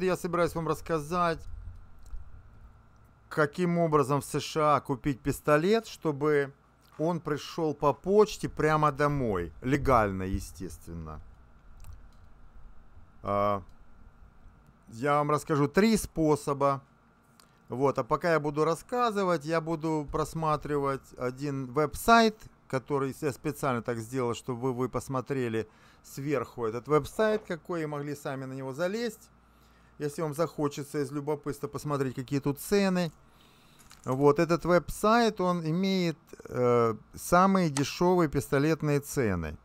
Я собираюсь вам рассказать, каким образом в США купить пистолет, чтобы он пришел по почте прямо домой. Легально, естественно. А, я вам расскажу три способа. Вот, а пока я буду рассказывать, я буду просматривать один веб-сайт, который я специально так сделал, чтобы вы, посмотрели сверху этот веб-сайт, какой, и могли сами на него залезть если вам захочется из любопытства посмотреть, какие тут цены. Вот этот веб-сайт, он имеет э, самые дешевые пистолетные цены.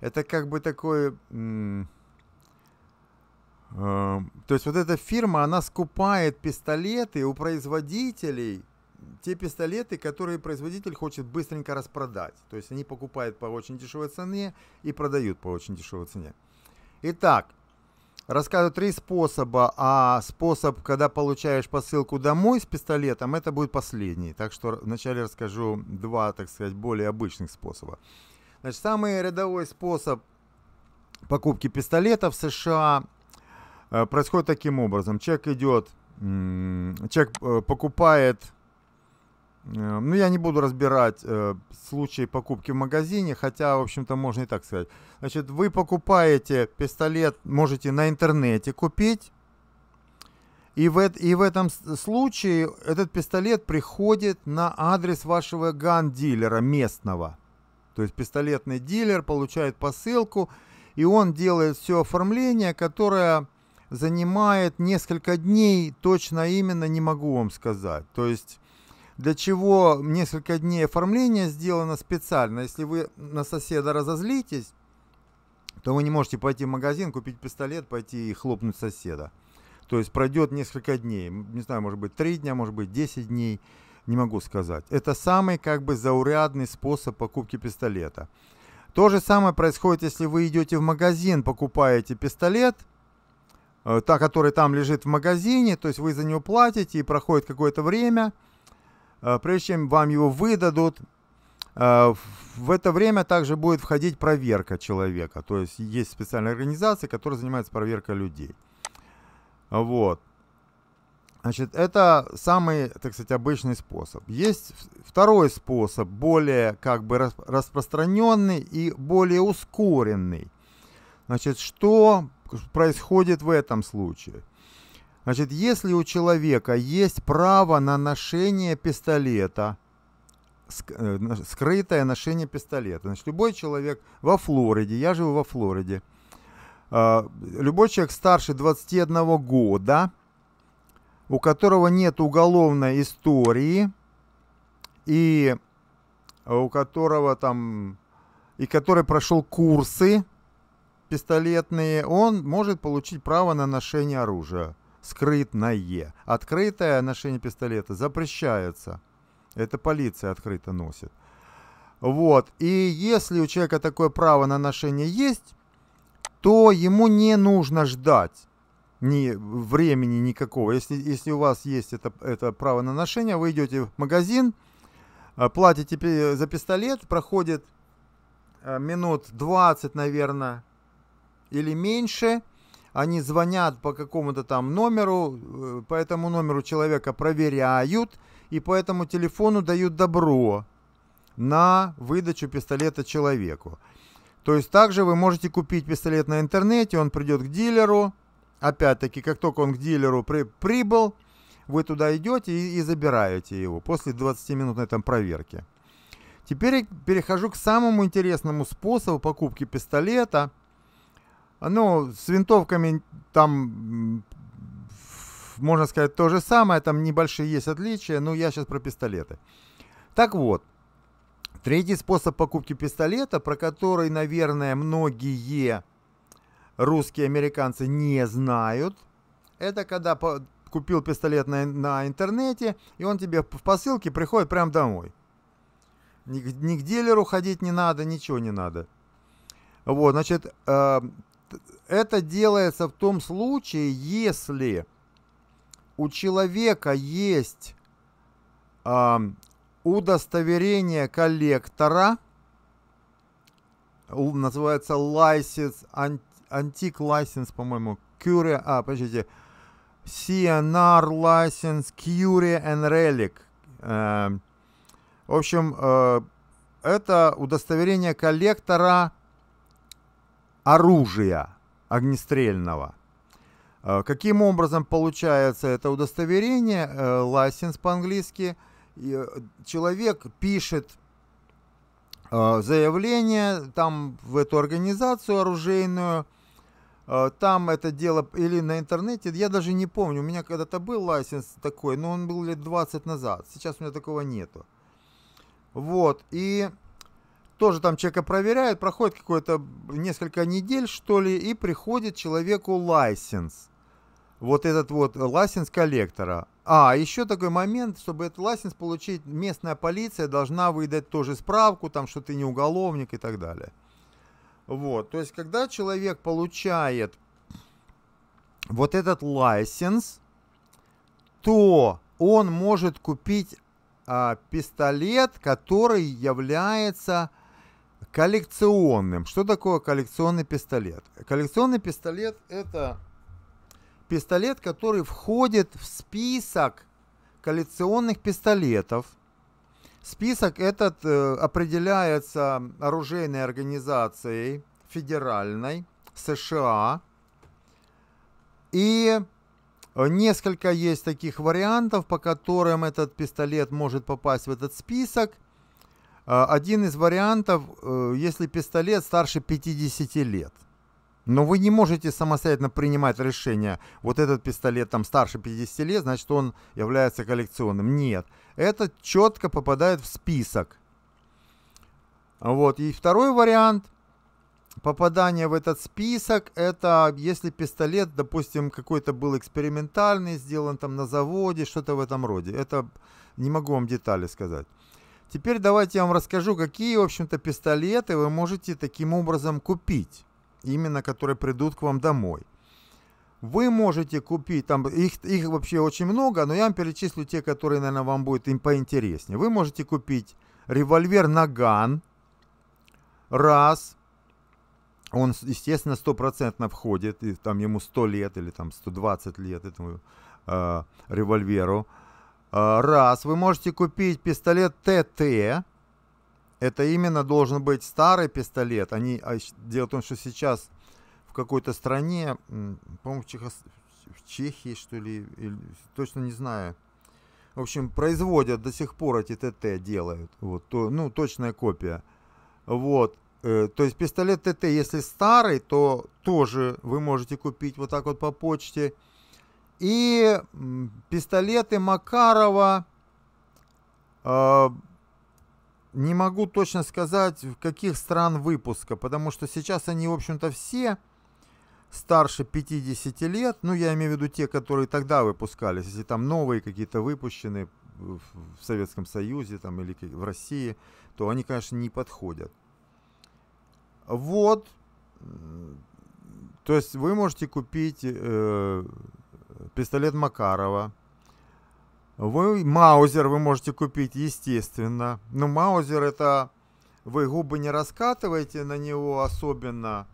Это как бы такой... Э, то есть вот эта фирма, она скупает пистолеты у производителей, те пистолеты, которые производитель хочет быстренько распродать. То есть они покупают по очень дешевой цене и продают по очень дешевой цене. Итак, Рассказываю три способа, а способ, когда получаешь посылку домой с пистолетом, это будет последний. Так что вначале расскажу два, так сказать, более обычных способа. Значит, самый рядовой способ покупки пистолета в США э, происходит таким образом. Человек идет, человек э, покупает Э, ну, я не буду разбирать э, случаи покупки в магазине, хотя, в общем-то, можно и так сказать. Значит, вы покупаете пистолет, можете на интернете купить, и в, и в этом случае этот пистолет приходит на адрес вашего ган-дилера местного. То есть пистолетный дилер получает посылку, и он делает все оформление, которое занимает несколько дней, точно именно не могу вам сказать. То есть для чего несколько дней оформления сделано специально. Если вы на соседа разозлитесь, то вы не можете пойти в магазин, купить пистолет, пойти и хлопнуть соседа. То есть пройдет несколько дней, не знаю, может быть, 3 дня, может быть, 10 дней, не могу сказать. Это самый как бы заурядный способ покупки пистолета. То же самое происходит, если вы идете в магазин, покупаете пистолет, э, та, который там лежит в магазине, то есть вы за него платите и проходит какое-то время – Э, прежде чем вам его выдадут, э, в это время также будет входить проверка человека. То есть есть специальные организации, которые занимаются проверкой людей. Вот. Значит, это самый, так сказать, обычный способ. Есть второй способ, более как бы распространенный и более ускоренный. Значит, что происходит в этом случае? Значит, если у человека есть право на ношение пистолета, э, скрытое ношение пистолета, значит, любой человек во Флориде, я живу во Флориде, а, любой человек старше 21 года, у которого нет уголовной истории и у которого там и который прошел курсы пистолетные, он может получить право на ношение оружия скрытное. Открытое ношение пистолета запрещается. Это полиция открыто носит. Вот. И если у человека такое право на ношение есть, то ему не нужно ждать ни времени никакого. Если, если у вас есть это, это право на ношение, вы идете в магазин, а, платите за пистолет, проходит а, минут 20, наверное, или меньше – они звонят по какому-то там номеру, э, по этому номеру человека проверяют, и по этому телефону дают добро на выдачу пистолета человеку. То есть также вы можете купить пистолет на интернете, он придет к дилеру, опять-таки, как только он к дилеру при, прибыл, вы туда идете и, и забираете его после 20-минутной там проверки. Теперь перехожу к самому интересному способу покупки пистолета – ну, с винтовками там, можно сказать, то же самое, там небольшие есть отличия, но я сейчас про пистолеты. Так вот, третий способ покупки пистолета, про который, наверное, многие русские американцы не знают, это когда купил пистолет на, на интернете, и он тебе в посылке приходит прямо домой. Ни, ни к дилеру ходить не надо, ничего не надо. Вот, значит, э, это делается в том случае, если у человека есть э, удостоверение коллектора, называется license, antique license, по-моему, Curia, а, подождите, CNR license, Curia and Relic. Э, в общем, э, это удостоверение коллектора оружия огнестрельного. Э, каким образом получается это удостоверение, э, license по-английски, э, человек пишет заявление там в эту организацию оружейную, там это дело или на интернете, я даже не помню, у меня когда-то был лайсенс такой, но он был лет 20 назад, сейчас у меня такого нету. Вот, и тоже там человека проверяют, проходит какое-то несколько недель, что ли, и приходит человеку лайсенс. Вот этот вот э, лайсенс коллектора. А, еще такой момент, чтобы этот лайсенс получить, местная полиция должна выдать тоже справку, там, что ты не уголовник и так далее. Вот, то есть, когда человек получает вот этот лайсенс, то он может купить а, пистолет, который является коллекционным. Что такое коллекционный пистолет? Коллекционный пистолет это пистолет, который входит в список коллекционных пистолетов. Список этот э, определяется оружейной организацией федеральной США. И несколько есть таких вариантов, по которым этот пистолет может попасть в этот список – а, один из вариантов, э, если пистолет старше 50 лет. Но вы не можете самостоятельно принимать решение, вот этот пистолет там старше 50 лет, значит он является коллекционным. Нет, это четко попадает в список. Вот, и второй вариант попадания в этот список, это если пистолет, допустим, какой-то был экспериментальный, сделан там на заводе, что-то в этом роде. Это не могу вам детали сказать. Теперь давайте я вам расскажу, какие, в общем-то, пистолеты вы можете таким образом купить, именно которые придут к вам домой. Вы можете купить, там их, их вообще очень много, но я вам перечислю те, которые, наверное, вам будет им поинтереснее. Вы можете купить револьвер Наган, раз, он, естественно, стопроцентно входит, и там ему 100 лет или там 120 лет этому э, револьверу. А, раз, вы можете купить пистолет ТТ. Это именно должен быть старый пистолет. Они, а, дело в том, что сейчас в какой-то стране, по-моему, в, Чехос... в Чехии, что ли, или, точно не знаю. В общем, производят до сих пор эти ТТ, делают. Вот, то, ну, точная копия. Вот. Э, то есть пистолет ТТ, если старый, то тоже вы можете купить вот так вот по почте и пистолеты Макарова. Э, не могу точно сказать, в каких стран выпуска, потому что сейчас они, в общем-то, все старше 50 лет. Ну, я имею в виду те, которые тогда выпускались, если там новые какие-то выпущены в Советском Союзе там, или в России, то они, конечно, не подходят. Вот. То есть вы можете купить э, пистолет Макарова. Вы маузер вы можете купить, естественно. Но маузер это вы губы не раскатываете на него особенно,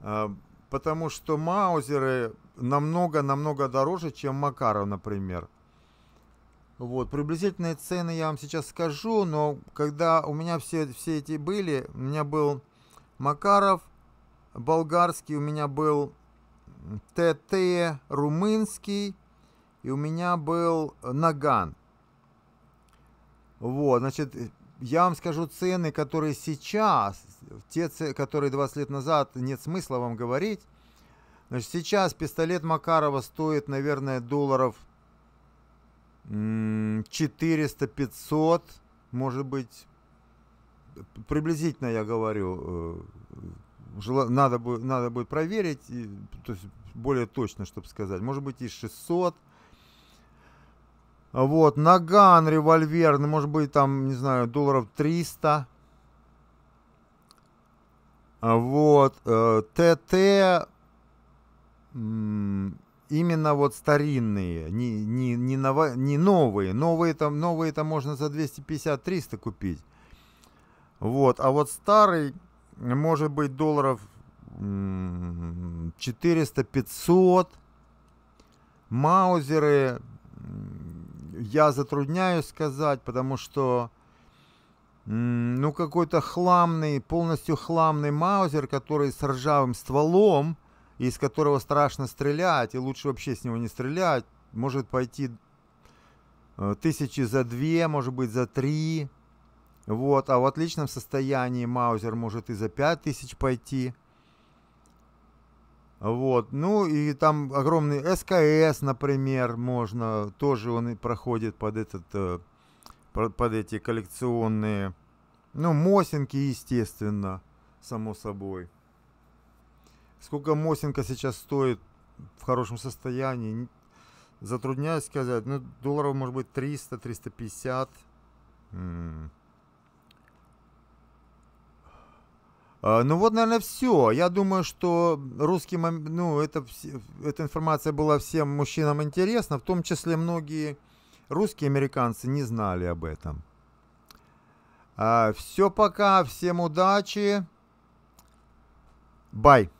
э, потому что маузеры намного-намного дороже, чем Макаров, например. Вот, приблизительные цены я вам сейчас скажу, но когда у меня все, все эти были, у меня был Макаров болгарский, у меня был ТТ румынский, и у меня был Наган. Вот, значит, я вам скажу цены, которые сейчас, те, которые 20 лет назад, нет смысла вам говорить. Значит, сейчас пистолет Макарова стоит, наверное, долларов 400-500, может быть, приблизительно я говорю, э, надо, будет, надо будет проверить, и, то есть более точно, чтобы сказать. Может быть и 600. Вот, наган револьверный, ну, может быть там, не знаю, долларов 300. А вот, э, ТТ именно вот старинные, не, не, не, ново, не новые. Новые там, новые там можно за 250-300 купить. Вот, а вот старый может быть, долларов 400-500. Маузеры я затрудняюсь сказать, потому что ну какой-то хламный, полностью хламный маузер, который с ржавым стволом, из которого страшно стрелять, и лучше вообще с него не стрелять, может пойти э, тысячи за две, может быть, за три. Вот, а в отличном состоянии Маузер может и за 5000 пойти. Вот, ну и там огромный СКС, например, можно, тоже он и проходит под этот, э, под эти коллекционные, ну, Мосинки, естественно, само собой. Сколько Мосинка сейчас стоит в хорошем состоянии, затрудняюсь сказать, ну, долларов может быть 300-350. А, ну вот, наверное, все. Я думаю, что русским, ну, это, эта информация была всем мужчинам интересна, в том числе многие русские американцы не знали об этом. А, все пока, всем удачи. Бай.